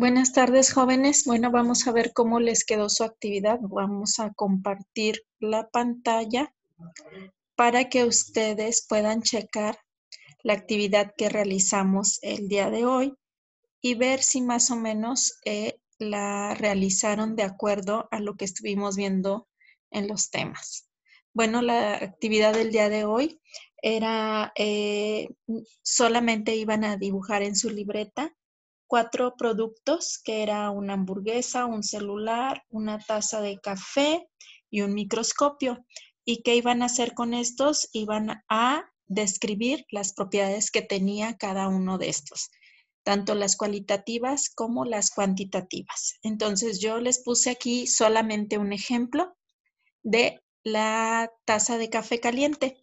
Buenas tardes, jóvenes. Bueno, vamos a ver cómo les quedó su actividad. Vamos a compartir la pantalla para que ustedes puedan checar la actividad que realizamos el día de hoy y ver si más o menos eh, la realizaron de acuerdo a lo que estuvimos viendo en los temas. Bueno, la actividad del día de hoy era eh, solamente iban a dibujar en su libreta cuatro productos, que era una hamburguesa, un celular, una taza de café y un microscopio. ¿Y qué iban a hacer con estos? Iban a describir las propiedades que tenía cada uno de estos, tanto las cualitativas como las cuantitativas. Entonces yo les puse aquí solamente un ejemplo de la taza de café caliente.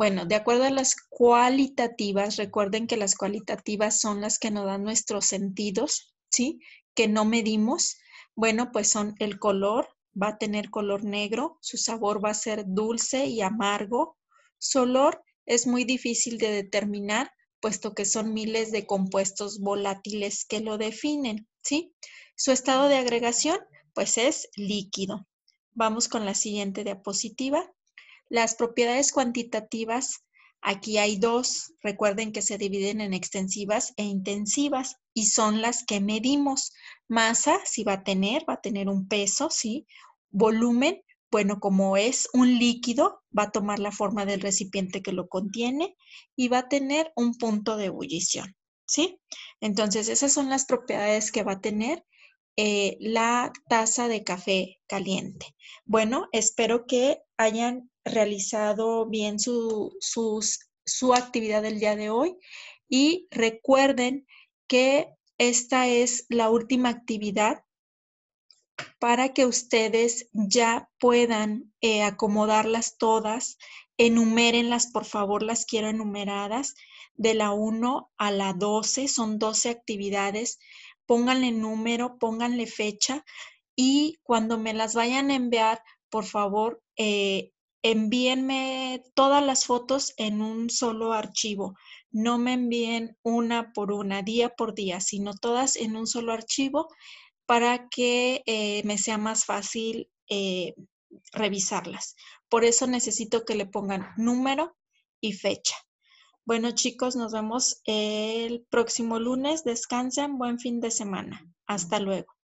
Bueno, de acuerdo a las cualitativas, recuerden que las cualitativas son las que nos dan nuestros sentidos, ¿sí? Que no medimos. Bueno, pues son el color, va a tener color negro, su sabor va a ser dulce y amargo. Su olor es muy difícil de determinar, puesto que son miles de compuestos volátiles que lo definen, ¿sí? Su estado de agregación, pues es líquido. Vamos con la siguiente diapositiva. Las propiedades cuantitativas, aquí hay dos, recuerden que se dividen en extensivas e intensivas y son las que medimos. Masa, si va a tener, va a tener un peso, ¿sí? Volumen, bueno, como es un líquido, va a tomar la forma del recipiente que lo contiene y va a tener un punto de ebullición, ¿sí? Entonces, esas son las propiedades que va a tener eh, la taza de café caliente. Bueno, espero que hayan realizado bien su, sus, su actividad del día de hoy y recuerden que esta es la última actividad para que ustedes ya puedan eh, acomodarlas todas, enumérenlas, por favor, las quiero enumeradas, de la 1 a la 12, son 12 actividades, pónganle número, pónganle fecha y cuando me las vayan a enviar, por favor, eh, envíenme todas las fotos en un solo archivo. No me envíen una por una, día por día, sino todas en un solo archivo para que eh, me sea más fácil eh, revisarlas. Por eso necesito que le pongan número y fecha. Bueno chicos, nos vemos el próximo lunes. Descansen, buen fin de semana. Hasta luego.